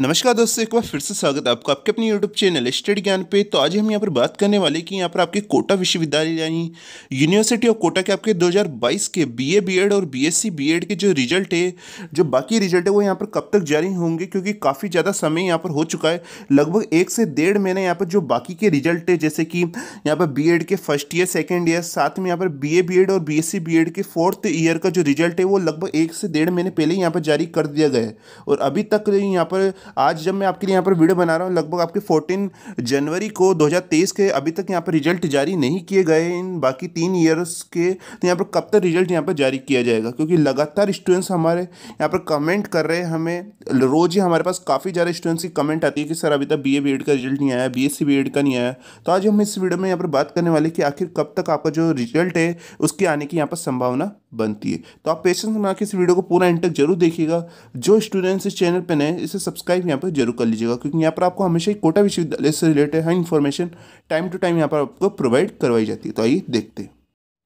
नमस्कार दोस्तों एक बार फिर से स्वागत है आपको आपके अपने YouTube चैनल स्टेट ज्ञान पे तो आज हम यहाँ पर बात करने वाले कि यहाँ पर आपके कोटा विश्वविद्यालय यानी यूनिवर्सिटी ऑफ कोटा के आपके 2022 के बीए बीएड और बीएससी बीएड के जो रिजल्ट है जो बाकी रिजल्ट है वो यहाँ पर कब तक जारी होंगे क्योंकि काफ़ी ज़्यादा समय यहाँ पर हो चुका है लगभग एक से डेढ़ महीने यहाँ पर जो बाकी के रिजल्ट है जैसे कि यहाँ पर बी के फर्स्ट ईयर सेकेंड ईयर साथ में यहाँ पर बी ए और बी एस के फोर्थ ईयर का जो रिजल्ट है वो लगभग एक से डेढ़ महीने पहले यहाँ पर जारी कर दिया गया है और अभी तक यहाँ पर आज जब मैं आपके लिए यहाँ पर वीडियो बना रहा हूँ लगभग आपके फोर्टीन जनवरी को 2023 के अभी तक यहाँ पर रिजल्ट जारी नहीं किए गए इन बाकी तीन ईयर्स के तो यहाँ पर कब तक रिजल्ट यहाँ पर जारी किया जाएगा क्योंकि लगातार स्टूडेंट्स हमारे यहाँ पर कमेंट कर रहे हैं हमें रोज़ ही हमारे पास काफ़ी ज़्यादा स्टूडेंट्स की कमेंट आती है कि सर अभी तक बी ए बी एड का रिजल्ट नहीं आया B S C B Ed का नहीं आया तो आज हम इस वीडियो में यहाँ पर बात करने वाले कि आखिर कब तक आपका जो रिजल्ट है उसके आने की यहाँ पर संभावना बनती है तो आप पेशेंस बना के इस वीडियो को पूरा एंड तक जरूर देखिएगा जो स्टूडेंट्स इस चैनल पर नए इसे सब्सक्राइब लाइक यहाँ पर जरूर कर लीजिएगा क्योंकि यहाँ पर आपको हमेशा ही कोटा विश्वविद्यालय से रिलेटेड हर इन्फॉर्मेशन टाइम टू टाइम यहाँ पर आपको प्रोवाइड करवाई जाती है तो आइए देखते हैं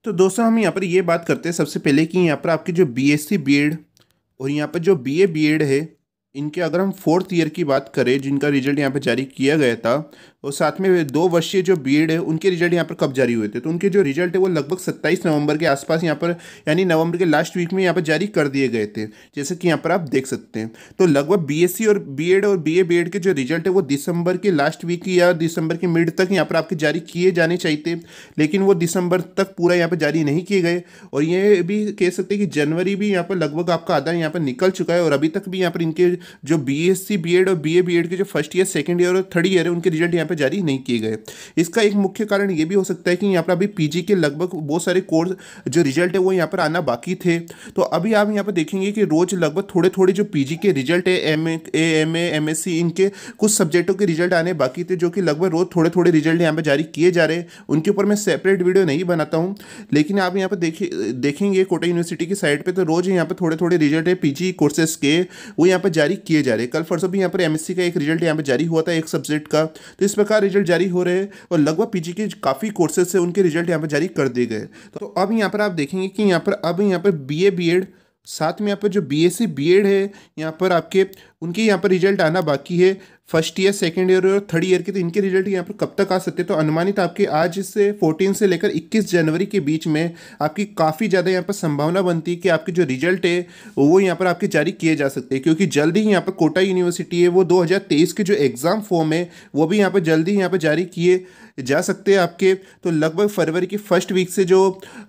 तो दोस्तों हम यहाँ पर ये बात करते हैं सबसे पहले कि यहाँ पर आपकी जो बी एस और यहाँ पर जो बी ए है इनके अगर हम फोर्थ ईयर की बात करें जिनका रिजल्ट यहाँ पे जारी किया गया था और साथ में दो वर्षीय जो बी है उनके रिजल्ट यहाँ पर कब जारी हुए थे तो उनके जो रिजल्ट है वो लगभग 27 नवंबर के आसपास यहाँ पर यानी नवंबर के लास्ट वीक में यहाँ पर जारी कर दिए गए थे जैसे कि यहाँ पर आप देख सकते हैं तो लगभग बी और बी और बी ए के जो रिजल्ट है वो दिसंबर के लास्ट वीक या दिसंबर के मिड तक यहाँ पर आपके जारी किए जाने चाहिए थे लेकिन वो दिसंबर तक पूरा यहाँ पर जारी नहीं किए गए और ये भी कह सकते हैं कि जनवरी भी यहाँ पर लगभग आपका आधा यहाँ पर निकल चुका है और अभी तक भी यहाँ पर इनके जो B S C B Ed और बी ए बी एड के जो फर्स्ट ईयर सेकेंड ईयर और थर्ड ईयर है उनके रिजल्ट यहाँ पर जारी नहीं किए गए इसका एक मुख्य कारण ये भी हो सकता है कि यहाँ पर अभी पी के लगभग बहुत सारे कोर्स जो रिजल्ट है वो यहाँ पर आना बाकी थे तो अभी आप यहाँ पर देखेंगे कि रोज़ लगभग थोड़े थोड़े जो पी के रिजल्ट है M A M M S C इनके कुछ सब्जेक्टों के रिजल्ट आने बाकी थे जो कि लगभग रोज़ थोड़े थोड़े रिजल्ट यहाँ पर जारी किए जा रहे हैं उनके ऊपर मैं सेपरेट वीडियो नहीं बनाता हूँ लेकिन आप यहाँ पर देखिए देखेंगे कोटा यूनिवर्सिटी की साइड पर तो रोज़ यहाँ पर थोड़े थोड़े रिजल्ट है पी जी कोर्सेज के वो यहाँ पर जारी जारी किए जा रहे हैं कल परसों भी यहाँ पर एमएससी का एक रिजल्ट यहाँ पर जारी हुआ था एक सब्जेक्ट का तो इस प्रकार रिजल्ट जारी हो रहे हैं और लगभग पीजी के काफ़ी कोर्सेज से उनके रिजल्ट यहाँ पर जारी कर दिए गए तो अब यहाँ पर आप देखेंगे कि यहाँ पर अब यहाँ पर बी ए साथ में यहाँ पर जो बी एस है यहाँ पर आपके उनके यहाँ पर रिजल्ट आना बाकी है फर्स्ट ईयर सेकेंड ईयर और थर्ड ईयर के तो इनके रिजल्ट यहाँ पर कब तक आ सकते हैं तो अनुमानित आपके आज से फोर्टीन से लेकर इक्कीस जनवरी के बीच में आपकी काफ़ी ज़्यादा यहाँ पर संभावना बनती है कि आपके जो रिजल्ट है वो यहाँ पर आपके जारी किए जा सकते हैं क्योंकि जल्द ही यहाँ पर कोटा यूनिवर्सिटी है वो दो के जो एग्ज़ाम फॉर्म है वो भी यहाँ पर जल्दी यहाँ पर जारी किए जा सकते हैं आपके तो लगभग फरवरी के फर्स्ट वीक से जो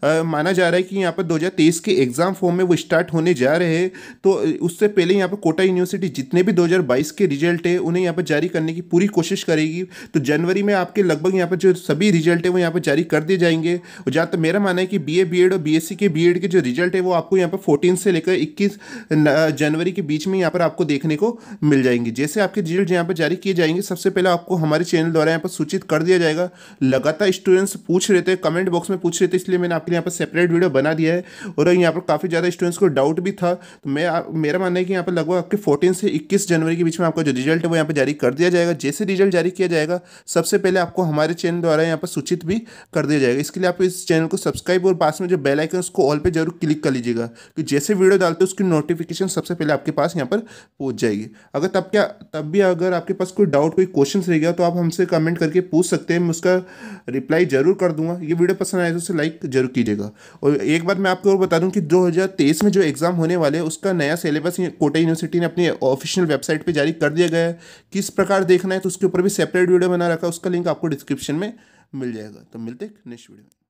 आ, माना जा रहा है कि यहाँ पर 2023 के एग्ज़ाम फॉर्म में वो स्टार्ट होने जा रहे हैं तो उससे पहले यहाँ पर कोटा यूनिवर्सिटी जितने भी 2022 के रिजल्ट है उन्हें यहाँ यहाँ पर जारी करने की पूरी कोशिश करेगी तो जनवरी में आपके लगभग यहाँ पर जो सभी रिजल्ट है वो यहाँ पर जारी कर दिए जाएंगे और जहाँ तक मेरा मानना है कि बी ए बी एड और बी एस सी के बी एड के जो रिजल्ट है वो आपको यहाँ पर फोर्टीन से लेकर इक्कीस जनवरी के बीच में यहाँ पर आपको देखने को मिल जाएंगे जैसे आपके रिजल्ट यहाँ पर जारी किए जाएंगे सबसे पहले आपको हमारे चैनल द्वारा यहाँ पर सूचित कर दिया जाएगा लगातार स्टूडेंट्स पूछ रहे थे कमेंट बॉक्स में पूछ रहे थे इसलिए मैंने आपके लिए यहाँ पर सेपरेट वीडियो बना दिया है और यहाँ पर काफ़ी ज़्यादा स्टूडेंट्स को डाउट भी था तो मैं मेरा मानना है कि यहाँ पर लगभग आपके फोर्टीन से इक्कीस जनवरी के बीच में आपका जो रिजल्ट है वो यहाँ पर जारी कर दिया जाएगा जैसे रिजल्ट जारी किया जाएगा सबसे पहले आपको हमारे चैनल द्वारा यहाँ पर सूचित भी कर दिया जाएगा इसके लिए आप इस चैनल को सब्सक्राइब और पास में जो बेल आइकन उसको ऑल पर जरूर क्लिक कर लीजिएगा कि जैसे वीडियो डालते हो उसकी नोटिफिकेशन सबसे पहले आपके पास यहाँ पर पहुँच जाएगी अगर तब क्या तब भी अगर आपके पास कोई डाउट कोई क्वेश्चन रह गया तो आप हमसे कमेंट करके पूछ सकते हैं मैं उसका रिप्लाई जरूर कर दूंगा ये वीडियो पसंद आए तो उसे लाइक जरूर कीजिएगा और एक बात मैं आपको और बता दूँ कि दो में जो एग्ज़ाम होने वाले उसका नया सिलेबस कोटा यूनिवर्सिटी ने अपनी ऑफिशियल वेबसाइट पर जारी कर दिया गया है किस प्रकार देखना है तो उसके ऊपर भी सेपरेट वीडियो बना रखा है उसका लिंक आपको डिस्क्रिप्शन में मिल जाएगा तो मिलते नेक्स्ट वीडियो में